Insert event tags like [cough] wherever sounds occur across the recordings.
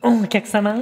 お客様、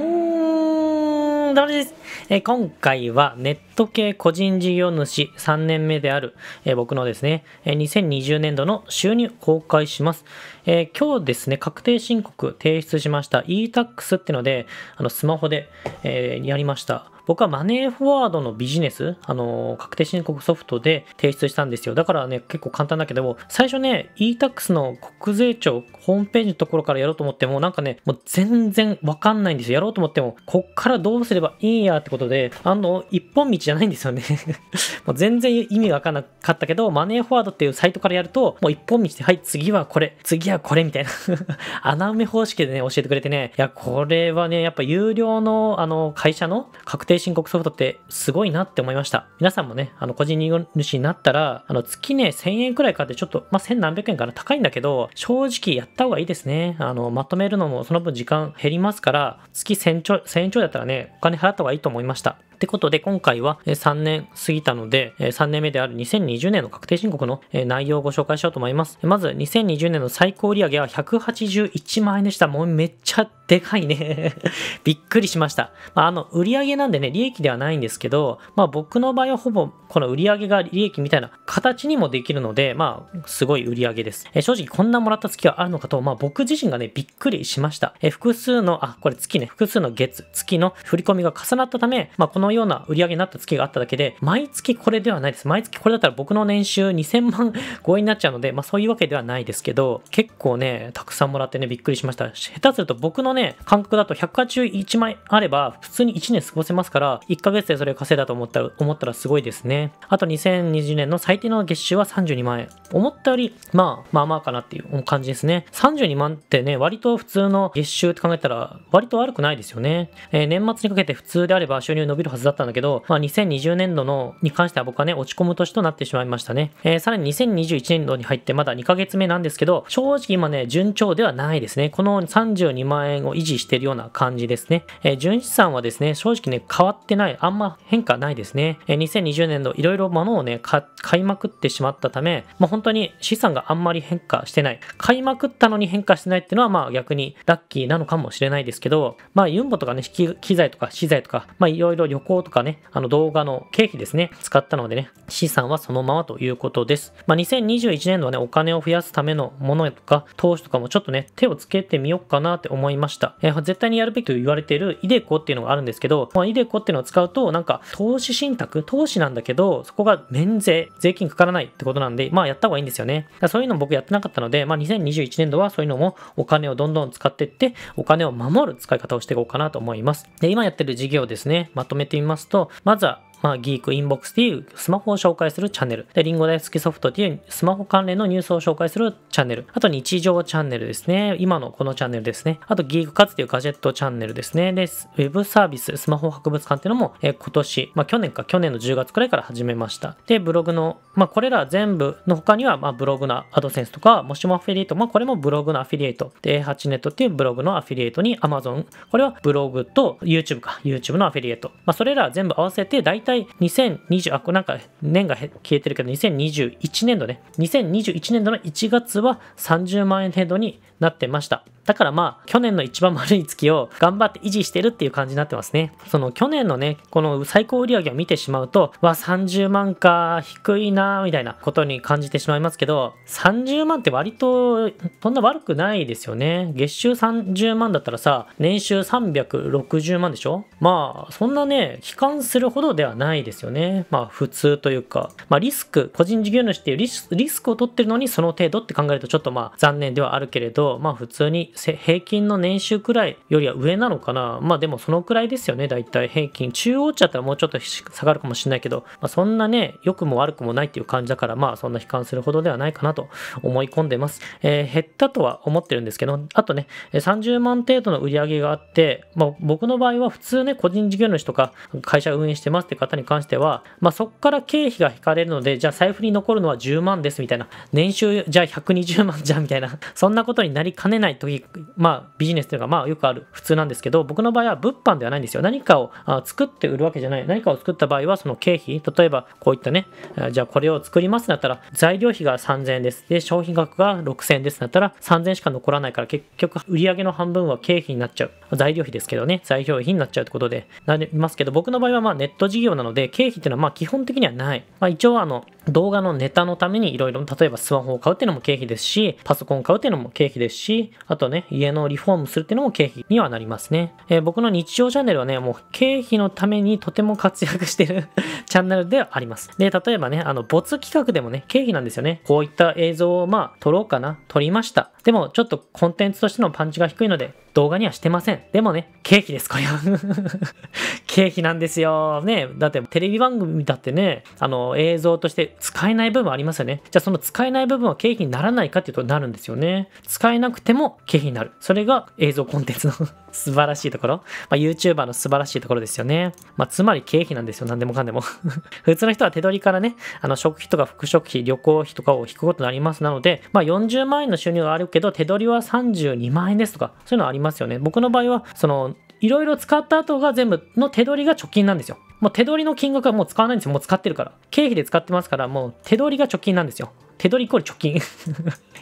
どうですえ今回はネット系個人事業主3年目である、え僕のですね、え2020年度の収入公開します、え今日ですね、確定申告提出しました e-tax ってので、あのスマホで、えやりました。僕はマネーフォワードのビジネス、あの、確定申告ソフトで提出したんですよ。だからね、結構簡単だけども、最初ね、e-tax の国税庁ホームページのところからやろうと思っても、なんかね、もう全然わかんないんですよ。やろうと思っても、こっからどうすればいいんやってことで、あの、一本道じゃないんですよね [laughs] もう全然意味がわかんなかったけど、マネーフォワードっていうサイトからやると、もう一本道で、はい、次はこれ、次はこれみたいな [laughs] 穴埋め方式でね、教えてくれてね、いや、これはね、やっぱ有料の、あの、会社の確定定申告ソフトってすごいなって思いました。皆さんもね、あの、個人事主になったら、あの、月ね、1000円くらいかってちょっと、まあ、1 7 0 0何百円かな、高いんだけど、正直やった方がいいですね。あの、まとめるのもその分時間減りますから、月1000ちょ、1000円ちょいだったらね、お金払った方がいいと思いました。ってことで今回は3年過ぎたので3年目である2020年の確定申告の内容をご紹介しようと思いますまず2020年の最高売上は181万円でしたもうめっちゃでかいね [laughs] びっくりしました。まあ、あの、売上なんでね、利益ではないんですけど、まあ僕の場合はほぼこの売上が利益みたいな形にもできるので、まあ、すごい売上です。え正直こんなもらった月があるのかと、まあ僕自身がね、びっくりしました。え複数の、あ、これ月ね、複数の月、月の振り込みが重なったため、まあこのような売上になった月があっただけで、毎月これではないです。毎月これだったら僕の年収2000万超えになっちゃうので、まあそういうわけではないですけど、結構ね、たくさんもらってね、びっくりしました。下手すると僕のね、感覚だと181枚あれば、普通に1年過ごせますから、1ヶ月でそれを稼いだと思ったら、思ったらすごいですね。あと2020年の最低の月収は32万円。思ったより、まあ、まあまあかなっていう感じですね。32万ってね、割と普通の月収って考えたら、割と悪くないですよね。えー、年末にかけて普通であれば収入伸びるはずだったんだけど、まあ2020年度の、に関しては僕はね、落ち込む年となってしまいましたね。えー、さらに2021年度に入ってまだ2ヶ月目なんですけど、正直今ね、順調ではないですね。この32万円を維持しているような感じですね。えー、純資産はですね、正直ね、変わってない、あんま変化ないですね。えー、2020年度いろいろ物をね、買いまくってしまったため、まあ、本当に資産があんまり変化してない。買いまくったのに変化してないっていうのは、まあ逆にラッキーなのかもしれないですけど、まあユンボとかね、機材とか資材とか、まあいろいろ旅行とかね、あの動画の経費ですね、使ったのでね、資産はそのままということです。まあ2021年度はね、お金を増やすためのものとか、投資とかもちょっとね、手をつけてみようかなって思いました。した。えー、絶対にやるべきと言われているイデコっていうのがあるんですけど、ま d イデコっていうのを使うと、なんか投資信託、投資なんだけど、そこが免税、税金かからないってことなんで、まあやった方がいいんですよね。そういうの僕やってなかったので、まあ2021年度はそういうのもお金をどんどん使っていって、お金を守る使い方をしていこうかなと思います。で、今やってる事業ですね、まとめてみますと、まずはまあ、ギークインボックスっていうスマホを紹介するチャンネル。で、リンゴ大好きソフトっていうスマホ関連のニュースを紹介するチャンネル。あと、日常チャンネルですね。今のこのチャンネルですね。あと、ギークカツっていうガジェットチャンネルですね。で、ウェブサービス、スマホ博物館っていうのも、え今年、まあ、去年か、去年の10月くらいから始めました。で、ブログの、まあ、これら全部の他には、まあ、ブログのアドセンスとか、もしもアフィリエイト、まあ、これもブログのアフィリエイト。で、8ネットっていうブログのアフィリエイトに Amazon。これはブログと YouTube か、YouTube のアフィリエイト。まあ、それら全部合わせて、大体体2020、あ、これなんか年が消えてるけど、2021年度ね、2021年度の1月は30万円程度になってました。だからまあ、去年の一番悪い月を頑張って維持してるっていう感じになってますね。その去年のね、この最高売上を見てしまうと、わ、30万か、低いな、みたいなことに感じてしまいますけど、30万って割と、そんな悪くないですよね。月収30万だったらさ、年収360万でしょまあ、そんなね、悲観するほどではないですよね。まあ、普通というか、まあ、リスク、個人事業主っていうリスクを取ってるのに、その程度って考えるとちょっとまあ、残念ではあるけれど、まあ普通に平均の年収くらいよりは上なのかな。まあでもそのくらいですよね、大体平均。中央値だったらもうちょっと下がるかもしれないけど、まあ、そんなね、良くも悪くもないっていう感じだから、まあそんな悲観するほどではないかなと思い込んでます。えー、減ったとは思ってるんですけど、あとね、30万程度の売り上げがあって、まあ僕の場合は普通ね、個人事業主とか会社運営してますって方に関しては、まあそこから経費が引かれるので、じゃあ財布に残るのは10万ですみたいな、年収じゃあ120万じゃんみたいな、そんなことになりかねない時、まあ、ビジネスというがまあよくある普通なんですけど僕の場合は物販ではないんですよ何かを作って売るわけじゃない何かを作った場合はその経費例えばこういったねじゃあこれを作りますだったら材料費が3000円ですで商品額が6000円ですだったら3000円しか残らないから結局売上の半分は経費になっちゃう材料費ですけどね材料費になっちゃうってことでなりますけど僕の場合はまあネット事業なので経費っていうのはまあ基本的にはない、まあ、一応あの動画のネタのためにいろいろ例えばスマホを買うっていうのも経費ですしパソコンを買うっていうのも経費ですですし、あとね、家のリフォームするっていうのも経費にはなりますね。えー、僕の日常チャンネルはね、もう経費のためにとても活躍してる [laughs] チャンネルではあります。で、例えばね、あの、没企画でもね、経費なんですよね。こういった映像をまあ、撮ろうかな、撮りました。でも、ちょっとコンテンツとしてのパンチが低いので、動画にはしてません。でもね、経費です、これは [laughs] 経費なんですよ。ね、だってテレビ番組だってね、あの、映像として使えない部分ありますよね。じゃあその使えない部分は経費にならないかっていうとなるんですよね。使えなくても経費になる。それが映像コンテンツの [laughs] 素晴らしいところ。まあ、YouTuber の素晴らしいところですよね。まあ、つまり経費なんですよ。何でもかんでも [laughs] 普通の人は手取りからね、あの、食費とか副食費、旅行費とかを引くことになります。なので、まあ、40万円の収入はあるけど、手取りは32万円ですとか、そういうのありますよね。僕の場合は、その、いろいろ使った後が全部の手取りが貯金なんですよ。もう手取りの金額はもう使わないんですよ。もう使ってるから。経費で使ってますから、もう手取りが貯金なんですよ。手取りイコ貯金 [laughs] い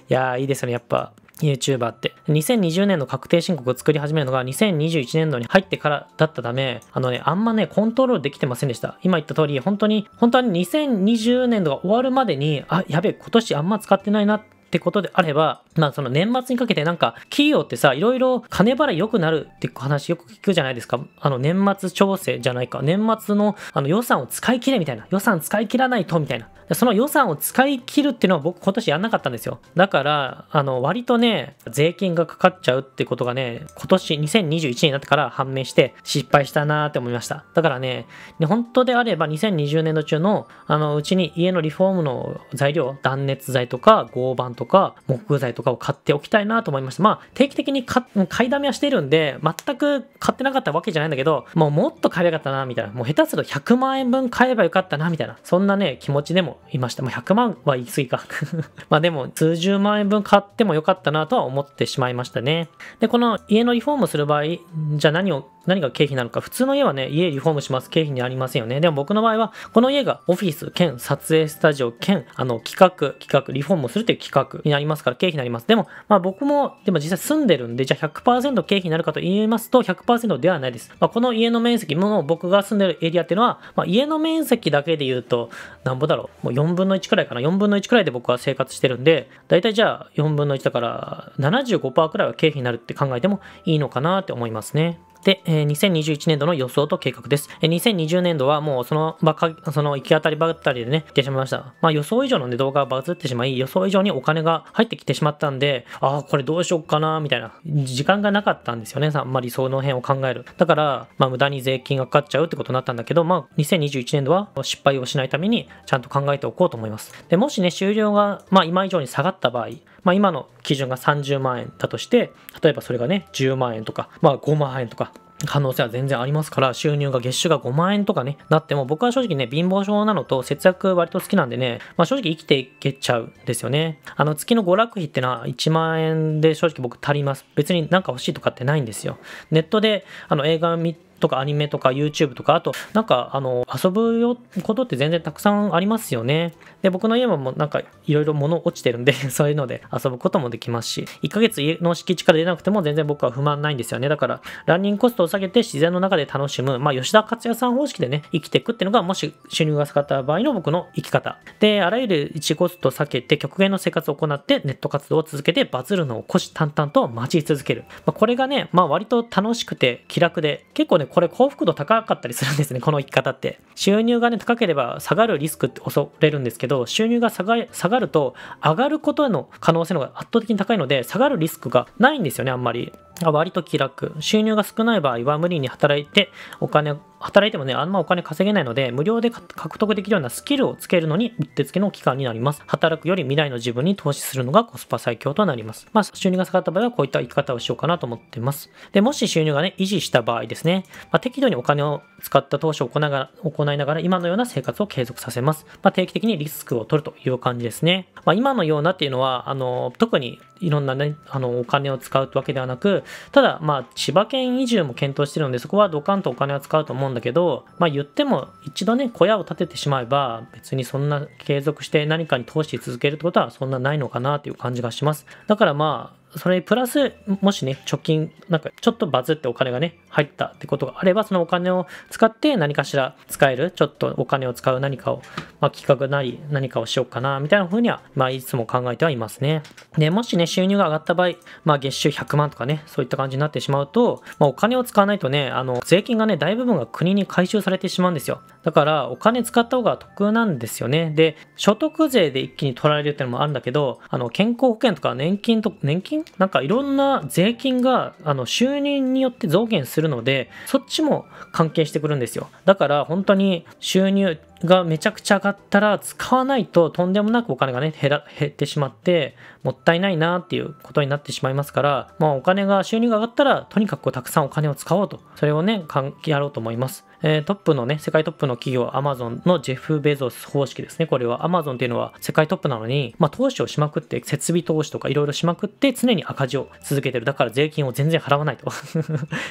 やー、いいですよね。やっぱ、YouTuber って。2020年の確定申告を作り始めるのが2021年度に入ってからだったため、あのね、あんまね、コントロールできてませんでした。今言った通り、本当に、本当は2020年度が終わるまでに、あ、やべえ、今年あんま使ってないな、ってことであれば、まあその年末にかけてなんか企業ってさ、いろいろ金払い良くなるって話よく聞くじゃないですか。あの年末調整じゃないか。年末のあの予算を使い切れみたいな。予算使い切らないとみたいな。その予算を使い切るっていうのは僕今年やんなかったんですよ。だから、あの割とね、税金がかかっちゃうってことがね、今年2021年になってから判明して失敗したなーって思いました。だからね、本当であれば2020年度中のあのうちに家のリフォームの材料、断熱材とか合板とかとか木材とかを買っておきたいなと思いました。まあ定期的に買いだめはしてるんで全く買ってなかったわけじゃないんだけどもうもっと買えばよかったなみたいなもう下手すると100万円分買えばよかったなみたいなそんなね気持ちでもいました。まう100万は言い過ぎか [laughs] まあでも数十万円分買ってもよかったなとは思ってしまいましたね。でこの家のリフォームする場合じゃあ何を何が経費なのか。普通の家はね、家リフォームします。経費にありませんよね。でも僕の場合は、この家がオフィス兼撮影スタジオ兼、あの、企画、企画、リフォームをするという企画になりますから、経費になります。でも、まあ僕も、でも実際住んでるんで、じゃあ100%経費になるかと言いますと、100%ではないです。まあ、この家の面積、も僕が住んでるエリアっていうのは、まあ、家の面積だけで言うと、なんぼだろう。もう4分の1くらいかな。4分の1くらいで僕は生活してるんで、大体じゃあ4分の1だから、75%くらいは経費になるって考えてもいいのかなって思いますね。で、え2021年度の予想と計画です。え2020年度はもうそのばか、その行き当たりばったりでね、来てしまいました。まあ予想以上のね、動画がバズってしまい、予想以上にお金が入ってきてしまったんで、ああ、これどうしよっかな、みたいな、時間がなかったんですよね。あんまりその辺を考える。だから、まあ無駄に税金がかかっちゃうってことになったんだけど、まあ2021年度は失敗をしないためにちゃんと考えておこうと思います。で、もしね、終了が、まあ今以上に下がった場合、まあ、今の基準が30万円だとして例えばそれがね10万円とか、まあ、5万円とか可能性は全然ありますから収入が月収が5万円とかねなっても僕は正直ね貧乏症なのと節約割と好きなんでね、まあ、正直生きていけちゃうんですよねあの月の娯楽費ってのは1万円で正直僕足ります別になんか欲しいとかってないんですよネットであの映画とかアニメとか YouTube とかあとなんかあの遊ぶことって全然たくさんありますよねで、僕の家ももなんかいろいろ物落ちてるんで [laughs] そういうので遊ぶこともできますし、1ヶ月家の敷地から出なくても全然僕は不満ないんですよね。だから、ランニングコストを下げて自然の中で楽しむ、まあ、吉田克也さん方式でね、生きていくっていうのが、もし収入が下がった場合の僕の生き方。で、あらゆる1コストを避けて極限の生活を行って、ネット活動を続けてバズるのを虎視眈々と待ち続ける。まあ、これがね、まあ、割と楽しくて気楽で、結構ね、これ幸福度高かったりするんですね、この生き方って。収入がね、高ければ下がるリスクって恐れるんですけど、ど収入が下が下がると上がることへの可能性の方が圧倒的に高いので下がるリスクがないんですよねあんまり割と気楽収入が少ない場合は無理に働いてお金働いてもね、あんまお金稼げないので、無料で獲得できるようなスキルをつけるのに、うってつけの期間になります。働くより未来の自分に投資するのがコスパ最強となります。まあ、収入が下がった場合は、こういった生き方をしようかなと思っています。で、もし収入がね、維持した場合ですね、まあ、適度にお金を使った投資を行いながら、行いながら今のような生活を継続させます。まあ、定期的にリスクを取るという感じですね。まあ、今のようなっていうのは、あの、特にいろんなね、あの、お金を使うわけではなく、ただ、まあ、千葉県移住も検討してるので、そこはドカンとお金を使うと思うんだけど、まあ言っても一度ね、小屋を建ててしまえば、別にそんな継続して何かに投資続けるってことはそんなないのかなっていう感じがします。だからまあ、それプラス、もしね、貯金、なんかちょっとバズってお金がね、入ったってことがあれば、そのお金を使って何かしら使える、ちょっとお金を使う何かを、まあ、企画なり何かをしようかな、みたいな風には、まあ、いつも考えてはいますね。で、もしね、収入が上がった場合、まあ、月収100万とかね、そういった感じになってしまうと、まあ、お金を使わないとね、あの、税金がね、大部分が国に回収されてしまうんですよ。だから、お金使った方が得なんですよね。で、所得税で一気に取られるっていうのもあるんだけど、あの、健康保険とか年金と、年金なんかいろんな税金があの収入によって増減するのでそっちも関係してくるんですよだから本当に収入がめちゃくちゃ上がったら使わないととんでもなくお金がね減ら減ってしまってもったいないなっていうことになってしまいますから、まあ、お金が収入が上がったらとにかくたくさんお金を使おうとそれをねやろうと思います。えー、トップのね、世界トップの企業、アマゾンのジェフ・ベゾス方式ですね。これは、アマゾンっていうのは世界トップなのに、まあ、投資をしまくって、設備投資とかいろいろしまくって、常に赤字を続けてる。だから税金を全然払わないと。[laughs]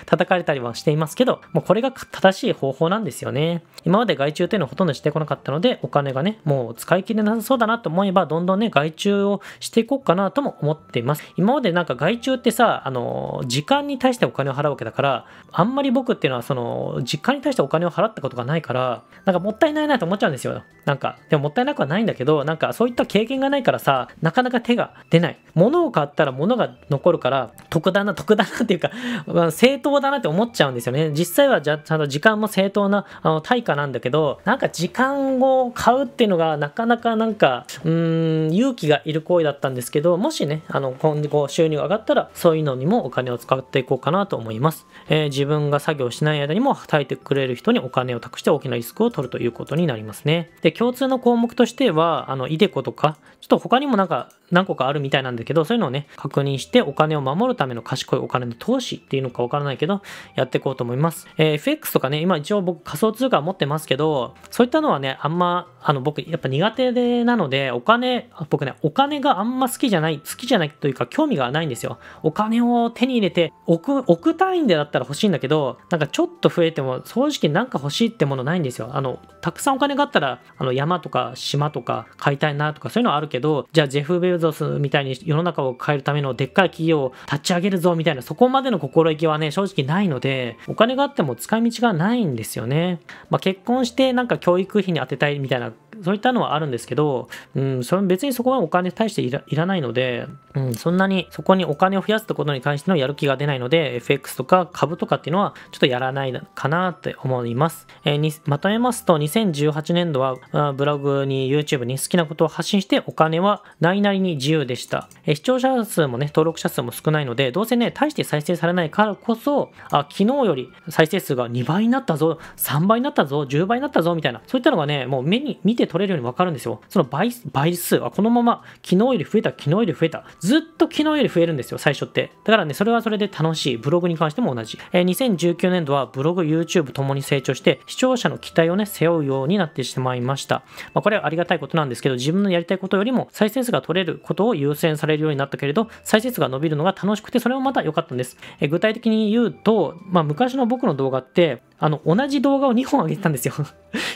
叩かれたりはしていますけど、もうこれが正しい方法なんですよね。今まで外注っていうのはほとんど分してこなかったので、お金がね、もう使い切れなさそうだなと思えば、どんどんね、外注をしていこうかなとも思っています。今までなんか外注ってさ、あの、時間に対してお金を払うわけだから、あんまり僕っていうのは、その、時間に対してお金を払ったことがないから、なんかもったいないなと思っちゃうんですよ。なんか、でももったいなくはないんだけど、なんかそういった経験がないからさ、なかなか手が出ない。物を買ったら物が残るから、得だな、得だなっていうか、[laughs] まあ、正当だなって思っちゃうんですよね。実際はじゃちゃんと時間も正当なあの対価なんだけど、なんか時時間を買うっていうのがなかなかなんか、うん、勇気がいる行為だったんですけど、もしね、あの、今後収入が上がったら、そういうのにもお金を使っていこうかなと思います。えー、自分が作業しない間にも働えてくれる人にお金を託して大きなリスクを取るということになりますね。で、共通の項目としては、あの、イデコとか、ちょっと他にもなんか何個かあるみたいなんだけど、そういうのをね、確認してお金を守るための賢いお金の投資っていうのかわからないけど、やっていこうと思います。えー、FX とかね、今一応僕仮想通貨持ってますけど、そういったったのはねあんまあの僕やっぱ苦手でなのでお金僕ねお金があんま好きじゃない好きじゃないというか興味がないんですよお金を手に入れて億く単位でだったら欲しいんだけどなんかちょっと増えても正直なんか欲しいってものないんですよあのたくさんお金があったらあの山とか島とか買いたいなとかそういうのはあるけどじゃあジェフ・ベゾスみたいに世の中を変えるためのでっかい企業を立ち上げるぞみたいなそこまでの心意気はね正直ないのでお金があっても使い道がないんですよねまあ、結婚してなんか教育費に当てたいみたいなそういったのはあるんですけど、うん、それ別にそこはお金に対していらないので、うん、そんなにそこにお金を増やすことに関してのやる気が出ないので、FX とか株とかっていうのはちょっとやらないかなって思います。えー、にまとめますと、2018年度はブログに YouTube に好きなことを発信してお金はないなりに自由でした。えー、視聴者数もね、登録者数も少ないので、どうせね、大して再生されないからこそ、あ昨日より再生数が2倍になったぞ、3倍になったぞ、10倍になったぞみたいな、そういったのがね、もう目に見て取れるように分かるんですよ。その倍倍数はこのまま昨日より増えた、昨日より増えた、ずっと昨日より増えるんですよ、最初って。だからね、それはそれで楽しい。ブログに関しても同じ。えー、2019年度はブログ、YouTube ともに成長して、視聴者の期待をね、背負うようになってしまいました。まあ、これはありがたいことなんですけど、自分のやりたいことよりも再生数が取れることを優先されるようになったけれど、再生数が伸びるのが楽しくて、それもまた良かったんです。えー、具体的に言うと、まあ、昔の僕の動画って、あの、同じ動画を2本上げてたんですよ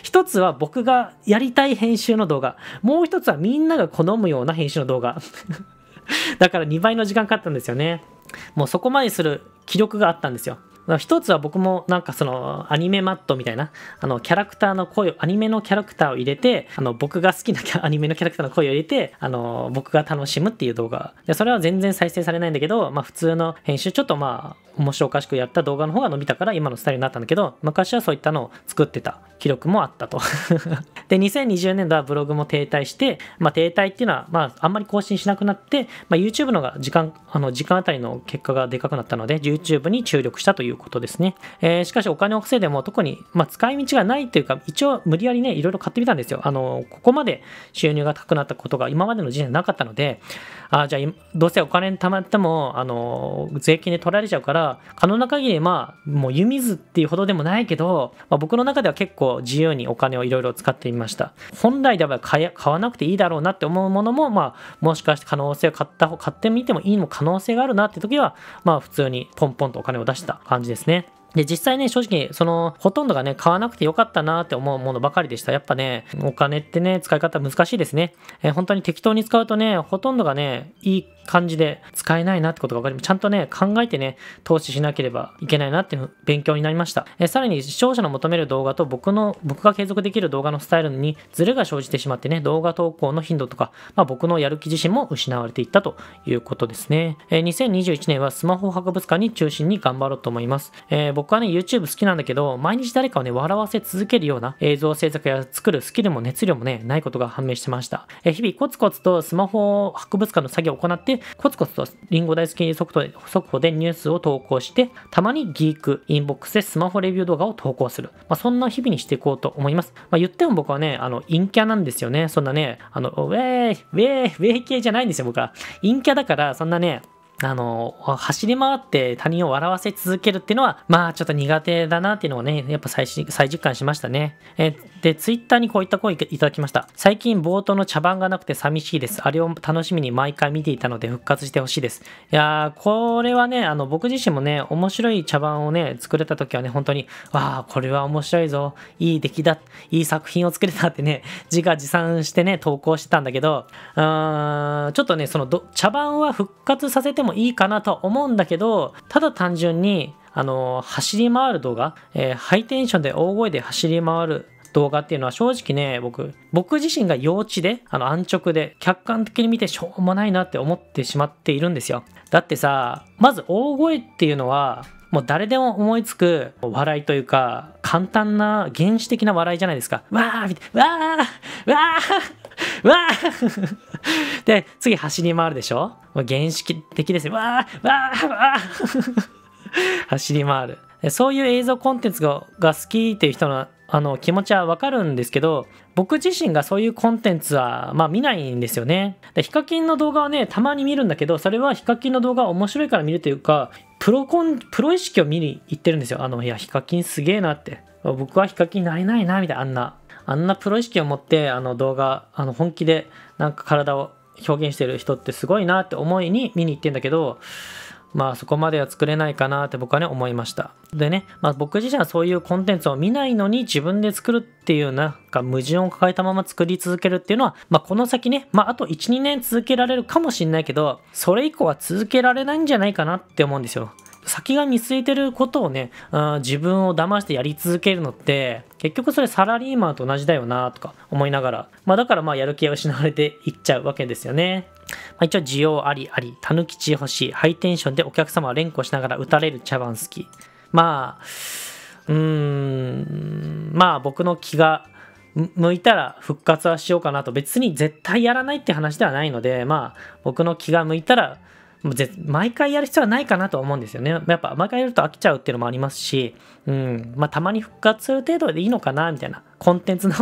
1 [laughs] つは僕がやりたいい編集の動画。もう一つはみんなが好むような編集の動画。だから2倍の時間かかったんですよね。もうそこまでする気力があったんですよ。一つは僕もなんかそのアニメマットみたいな、あのキャラクターの声を、アニメのキャラクターを入れて、あの僕が好きなアニメのキャラクターの声を入れて、あの僕が楽しむっていう動画。で、それは全然再生されないんだけど、まあ普通の編集、ちょっとまあ面白おかしくやった動画の方が伸びたから今のスタイルになったんだけど昔はそういったのを作ってた記録もあったと [laughs] で2020年度はブログも停滞して、まあ、停滞っていうのは、まあ、あんまり更新しなくなって、まあ、YouTube のが時間あの時間あたりの結果がでかくなったので YouTube に注力したということですね、えー、しかしお金を稼いでも特に、まあ、使い道がないというか一応無理やりねいろいろ買ってみたんですよあのここまで収入が高くなったことが今までの時代なかったのであじゃあどうせお金貯まってもあの税金で取られちゃうから可能な限りまあもう湯水っていうほどでもないけど、まあ、僕の中では結構自由にお金をいろいろ使ってみました本来では買わなくていいだろうなって思うものもまあもしかして可能性を買った買ってみてもいいの可能性があるなって時はまあ普通にポンポンとお金を出した感じですねで、実際ね、正直、その、ほとんどがね、買わなくてよかったなって思うものばかりでした。やっぱね、お金ってね、使い方難しいですね。えー、本当に適当に使うとね、ほとんどがね、いい感じで使えないなってことが分かります。ちゃんとね、考えてね、投資しなければいけないなっていう勉強になりました。えー、さらに、視聴者の求める動画と僕の、僕が継続できる動画のスタイルにズレが生じてしまってね、動画投稿の頻度とか、まあ、僕のやる気自身も失われていったということですね。えー、2021年はスマホ博物館に中心に頑張ろうと思います。えー僕はね、YouTube 好きなんだけど、毎日誰かをね、笑わせ続けるような映像制作や作るスキルも熱量もね、ないことが判明してました。え日々コツコツとスマホ博物館の作業を行って、コツコツとリンゴ大好き速で速報でニュースを投稿して、たまにギーク、インボックスでスマホレビュー動画を投稿する。まあ、そんな日々にしていこうと思います。まあ、言っても僕はね、あの、陰キャなんですよね。そんなね、あの、ウェイ、ウェイ、ウェイ系じゃないんですよ、僕は。陰キャだから、そんなね、あの、走り回って他人を笑わせ続けるっていうのは、まあちょっと苦手だなっていうのをね、やっぱ再再実感しましたね。えで、ツイッターにこういった声いただきました。最近冒頭の茶番がなくて寂しいです。あれを楽しみに毎回見ていたので復活してほしいです。いやー、これはね、あの、僕自身もね、面白い茶番をね、作れた時はね、本当に、わあ、これは面白いぞ。いい出来だ。いい作品を作れたってね、自画自賛してね、投稿してたんだけど、うーん、ちょっとね、そのど、茶番は復活させてももいいかなとは思うんだけど、ただ単純に、あの、走り回る動画、えー、ハイテンションで大声で走り回る動画っていうのは正直ね、僕、僕自身が幼稚で、あの、安直で、客観的に見てしょうもないなって思ってしまっているんですよ。だってさ、まず大声っていうのは、もう誰でも思いつく笑いというか、簡単な原始的な笑いじゃないですか。わーみたいな、わーわーわー [laughs] で、次走り回るでしょもう原始的ですね。わーわーわー [laughs] 走り回る。そういう映像コンテンツが好きっていう人のあの気持ちはわかるんですけど、僕自身がそういうコンテンツは、まあ、見ないんですよね。で、ヒカキンの動画はね、たまに見るんだけど、それはヒカキンの動画面白いから見るというか、プロコン、プロ意識を見に行ってるんですよ。あの、いや、ヒカキンすげえなって。僕はヒカキンになれないな、みたいな、あんなあんなプロ意識を持ってあの動画あの本気でなんか体を表現してる人ってすごいなって思いに見に行ってんだけどまあそこまでは作れないかなって僕はね思いましたでね、まあ、僕自身はそういうコンテンツを見ないのに自分で作るっていうなんか矛盾を抱えたまま作り続けるっていうのは、まあ、この先ね、まあ、あと12年続けられるかもしんないけどそれ以降は続けられないんじゃないかなって思うんですよ先が見据えてることをね、うん、自分を騙してやり続けるのって、結局それサラリーマンと同じだよなとか思いながら、まあだからまあやる気が失われていっちゃうわけですよね。まあ、一応需要ありあり、たぬきち欲しい、ハイテンションでお客様を連呼しながら打たれる茶番好き。まあ、うーん、まあ僕の気が向いたら復活はしようかなと別に絶対やらないって話ではないのでまあ僕の気が向いたらぜ毎回やる必要はないかなと思うんですよね。やっぱ毎回やると飽きちゃうっていうのもありますし、うん、まあたまに復活する程度でいいのかなみたいな、コンテンツの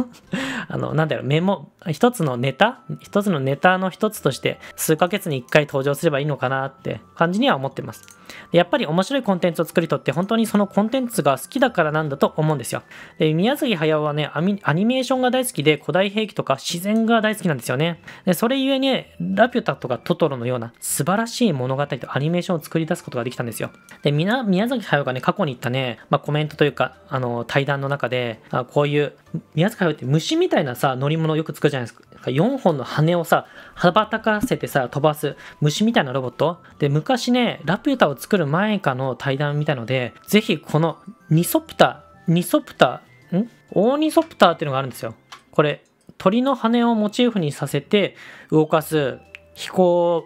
あの、なんだろう、メモ、一つのネタ一つのネタの一つとして、数ヶ月に一回登場すればいいのかなって感じには思ってます。でやっぱり面白いコンテンツを作る人って、本当にそのコンテンツが好きだからなんだと思うんですよ。で、宮崎駿はねアニ、アニメーションが大好きで、古代兵器とか自然が大好きなんですよね。で、それゆえに、ね、ラピュタとかトトロのような素晴らしい物語とアニメーションを作り出すことができたんですよ。で、みな、宮崎駿がね、過去に言ったね、まあ、コメントというか、あの、対談の中で、あこういう宮崎駿って虫みたいなさ、乗り物よく作るじゃないですか。4本の羽をさ、羽ばたかせてさ、飛ばす虫みたいなロボット。で、昔ね、ラピュタを作る前かの対談みたいので、ぜひこのニソプタ、ニソプタ、んオーニソプターっていうのがあるんですよ。これ、鳥の羽をモチーフにさせて動かす飛行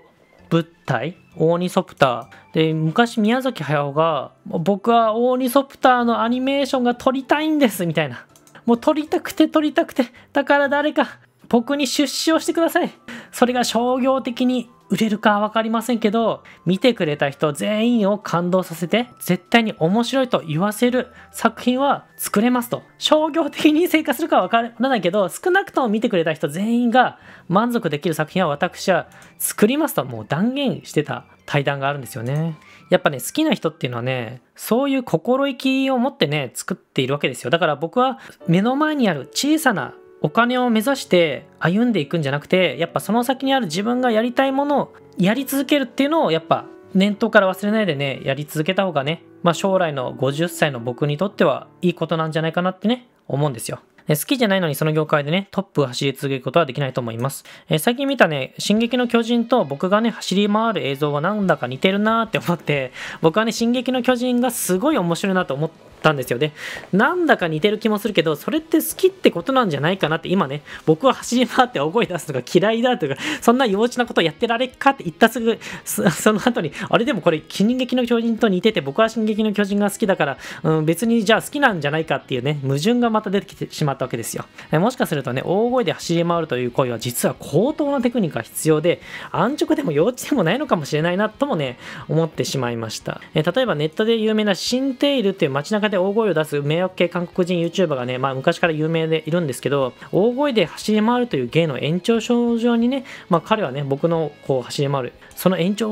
物体オーニソプターで昔宮崎駿が僕はオーニソプターのアニメーションが撮りたいんですみたいなもう取りたくて取りたくて、だから誰か僕に出資をしてください。それが商業的に売れるかわかりませんけど、見てくれた人全員を感動させて、絶対に面白いと言わせる作品は作れますと。商業的に成果するかわからないけど、少なくとも見てくれた人全員が満足できる作品は私は作りますと、もう断言してた対談があるんですよね。やっぱね、好きな人っていうのはね、そういう心意気を持ってね、作っているわけですよ。だから僕は目の前にある小さなお金を目指して歩んでいくんじゃなくて、やっぱその先にある自分がやりたいものをやり続けるっていうのを、やっぱ念頭から忘れないでね、やり続けた方がね、まあ、将来の50歳の僕にとってはいいことなんじゃないかなってね、思うんですよ。え好きじゃないのにその業界でね、トップを走り続けることはできないと思います。え最近見たね、進撃の巨人と僕がね、走り回る映像はなんだか似てるなーって思って、僕はね、進撃の巨人がすごい面白いなと思って、たんですよねなんだか似てる気もするけどそれって好きってことなんじゃないかなって今ね僕は走り回って大声出すとか嫌いだとかそんな幼稚なことやってられっかって言ったすぐ [laughs] その後にあれでもこれ「進撃の巨人」と似てて僕は「進撃の巨人」が好きだから、うん、別にじゃあ好きなんじゃないかっていうね矛盾がまた出てきてしまったわけですよもしかするとね大声で走り回るという行為は実は高等なテクニックが必要で安直でも幼稚でもないのかもしれないなともね思ってしまいました、え例えばネットで有名なシンテイルっていう街中中で大声を出す迷惑系韓国人 YouTuber がね、まあ、昔から有名でいるんですけど、大声で走り回るという芸の延長症状にね、まあ、彼はね、僕のこう走り回る、その延長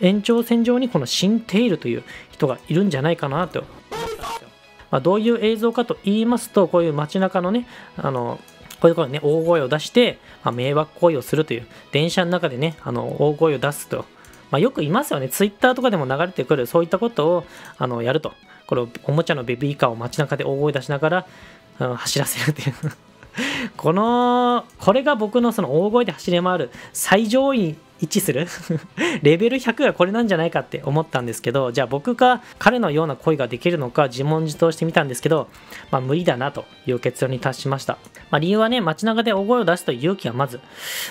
延長線上にこのシン・テイルという人がいるんじゃないかなと。まあ、どういう映像かと言いますと、こういう街中のね、あの、こういうところにね、大声を出して、まあ、迷惑行為をするという、電車の中でね、あの、大声を出すと。まあ、よくいますよね。ツイッターとかでも流れてくる、そういったことを、あの、やると。これおもちゃのベビーカーを街中で大声出しながら、うん、走らせるっていう [laughs] このこれが僕のその大声で走り回る最上位一致する [laughs] レベル100がこれなんじゃないかって思ったんですけどじゃあ僕が彼のような恋ができるのか自問自答してみたんですけど、まあ、無理だなという結論に達しました、まあ、理由はね街中で大声を出すという勇気はまず、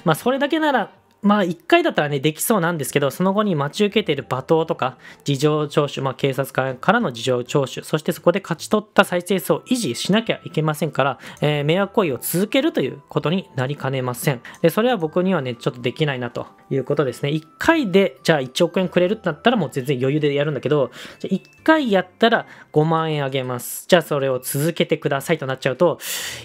まあ、それだけならまあ1回だったらね、できそうなんですけど、その後に待ち受けている罵倒とか、事情聴取、まあ警察官からの事情聴取、そしてそこで勝ち取った再生数を維持しなきゃいけませんから、えー、迷惑行為を続けるということになりかねません。で、それは僕にはね、ちょっとできないなということですね。1回で、じゃあ1億円くれるってなったらもう全然余裕でやるんだけど、じゃ1回やったら5万円あげます。じゃあそれを続けてくださいとなっちゃうと、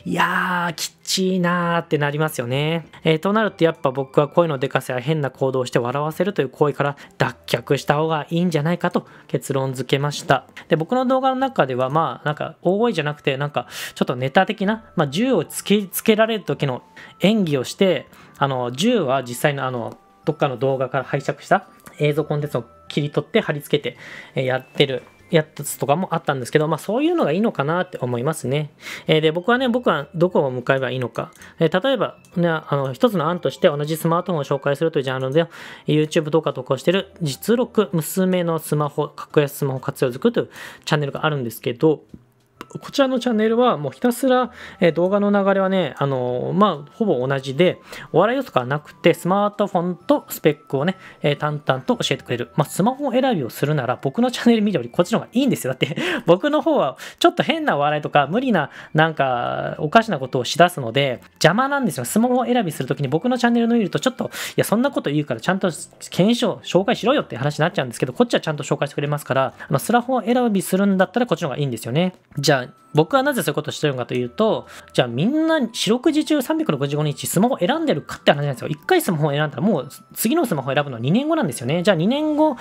いやー、きっちいなーってなりますよね。えー、となるとやっぱ僕は声のでかさや変な行動をして笑わせるという行為から脱却した方がいいんじゃないかと結論付けました。で、僕の動画の中ではまあなんか大声じゃなくてなんかちょっとネタ的な、まあ、銃を突きつけられる時の演技をして、あの銃は実際のあのどっかの動画から拝借した映像コンテンツを切り取って貼り付けてやってるやつとかもあったんですけど、まあそういうのがいいのかなって思いますね。えー、で、僕はね、僕はどこを向かえばいいのか。えー、例えば、ね、あの、一つの案として同じスマートフォンを紹介するというジャンルで、YouTube 動画投稿してる実録娘のスマホ、格安スマホ活用くというチャンネルがあるんですけど、こちらのチャンネルはもうひたすら、え動画の流れはね、あのまあ、ほぼ同じで、お笑い要素がなくて、スマートフォンとスペックをね、え淡々と教えてくれる。まあ、スマホ選びをするなら、僕のチャンネル見るよりこっちの方がいいんですよ。だって、[laughs] 僕の方はちょっと変な笑いとか、無理な、なんか、おかしなことをしだすので、邪魔なんですよ。スマホを選びするときに僕のチャンネルの見ると、ちょっと、いや、そんなこと言うから、ちゃんと検証、紹介しろよって話になっちゃうんですけど、こっちはちゃんと紹介してくれますから、あのスラホを選びするんだったら、こっちの方がいいんですよね。じゃあ、僕はなぜそういうことをしてるのかというと、じゃあみんな四六時中365日スマホ選んでるかって話なんですよ。一回スマホを選んだらもう次のスマホを選ぶのは2年後なんですよね。じゃあ2年後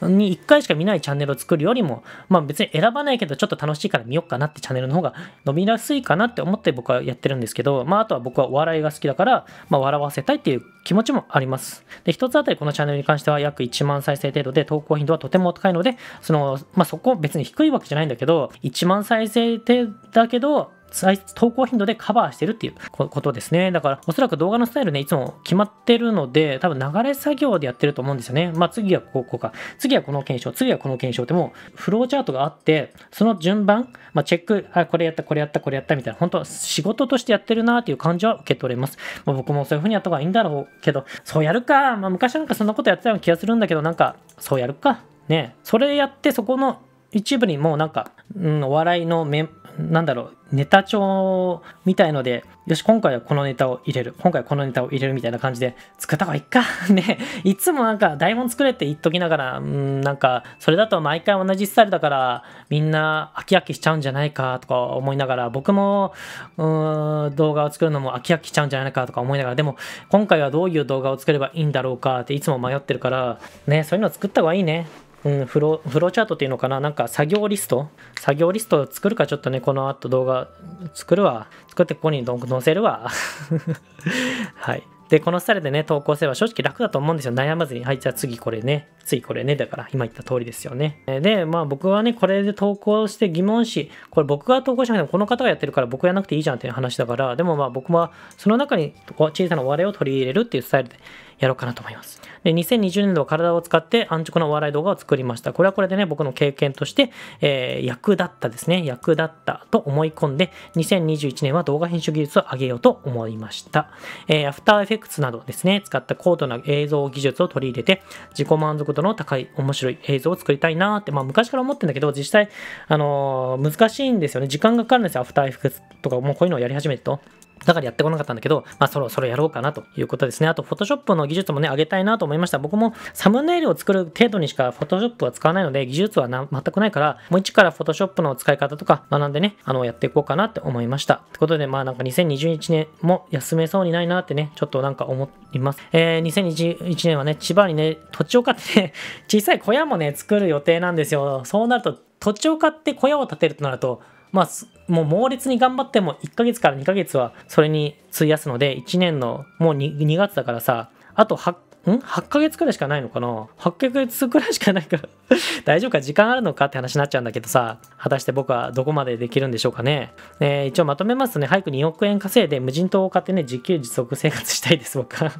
に1回しか見ないチャンネルを作るよりも、まあ別に選ばないけどちょっと楽しいから見よっかなってチャンネルの方が伸びやすいかなって思って僕はやってるんですけど、まああとは僕はお笑いが好きだから、まあ笑わせたいっていう気持ちもあります。で、1つあたりこのチャンネルに関しては約1万再生程度で投稿頻度はとても高いので、その、まあ、そこ別に低いわけじゃないんだけど、1万再生だけど、投稿頻度でカバーしてるっていうことですね。だから、おそらく動画のスタイルね、いつも決まってるので、多分流れ作業でやってると思うんですよね。まあ、次はここか、次はこの検証、次はこの検証ってもう、フローチャートがあって、その順番、まあ、チェック、あ、これやった、これやった、これやったみたいな、本当仕事としてやってるなっていう感じは受け取れます。まあ、僕もそういう風にやった方がいいんだろうけど、そうやるか。まあ、昔なんかそんなことやってたような気がするんだけど、なんか、そうやるか。ね、それやってそこの YouTube にもなんか、うん、お笑いのメなんだろう、ネタ帳みたいので、よし、今回はこのネタを入れる。今回はこのネタを入れるみたいな感じで作った方がいいか。[laughs] ね。いつもなんか台本作れって言っときながら、うん、なんか、それだと毎回同じスタイルだから、みんな飽き飽きしちゃうんじゃないかとか思いながら、僕も、うん、動画を作るのも飽き飽きしちゃうんじゃないかとか思いながら、でも、今回はどういう動画を作ればいいんだろうかっていつも迷ってるから、ね、そういうの作った方がいいね。うん、フロフローチャートっていうのかななんか作業リスト作業リスト作るかちょっとね、この後動画作るわ。作ってここに載せるわ。[laughs] はい。で、このスタイルでね、投稿すれば正直楽だと思うんですよ。悩まずに。はい、じゃあ次これね。次これね。だから、今言った通りですよね。で、まあ僕はね、これで投稿して疑問視。これ僕が投稿しなくても、この方がやってるから僕やなくていいじゃんっていう話だから、でもまあ僕はその中に小さな我を取り入れるっていうスタイルでやろうかなと思います。で、2020年度は体を使って安直なお笑い動画を作りました。これはこれでね、僕の経験として、えー、役立ったですね。役立ったと思い込んで、2021年は動画編集技術を上げようと思いました。えー、アフターエフェクツなどですね、使った高度な映像技術を取り入れて、自己満足度の高い面白い映像を作りたいなって、まあ昔から思ってんだけど、実際、あのー、難しいんですよね。時間がかかるんですよ。アフターエフェクツとか、もうこういうのをやり始めると。だからやってこなかったんだけど、まあそろそろやろうかなということですね。あと、Photoshop の技術もね、上げたいなと思いました。僕もサムネイルを作る程度にしかフォトショップは使わないので、技術は全くないから、もう一から Photoshop の使い方とか学んでね、あの、やっていこうかなって思いました。ということで、まあなんか2021年も休めそうにないなってね、ちょっとなんか思います。えー、2021年はね、千葉にね、土地を買ってね、小さい小屋もね、作る予定なんですよ。そうなると、土地を買って小屋を建てるとなると、まあ、もう猛烈に頑張っても1ヶ月から2ヶ月はそれに費やすので、1年のもう 2, 2月だからさ、あと8、ん ?8 ヶ月くらいしかないのかな ?8 ヶ月くらいしかないから [laughs] 大丈夫か時間あるのかって話になっちゃうんだけどさ、果たして僕はどこまでできるんでしょうかね。えー、一応まとめますとね、早く2億円稼いで無人島を買ってね、自給自足生活したいです、僕は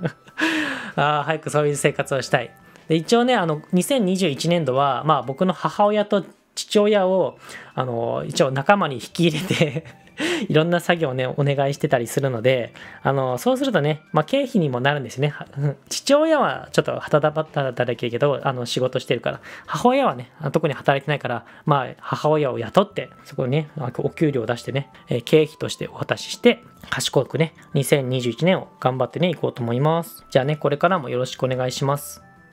[laughs] あ早くそういう生活をしたい。で一応ね、あの、2021年度は、まあ僕の母親と父親をあの一応仲間に引き入れて [laughs] いろんな作業をねお願いしてたりするのであのそうするとね、まあ、経費にもなるんですね [laughs] 父親はちょっと働だけどあの仕事してるから母親はね特に働いてないから、まあ、母親を雇ってそこにねお給料を出してね、え経費としてお渡しして賢くね2021年を頑張ってねいこうと思いますじゃあねこれからもよろしくお願いします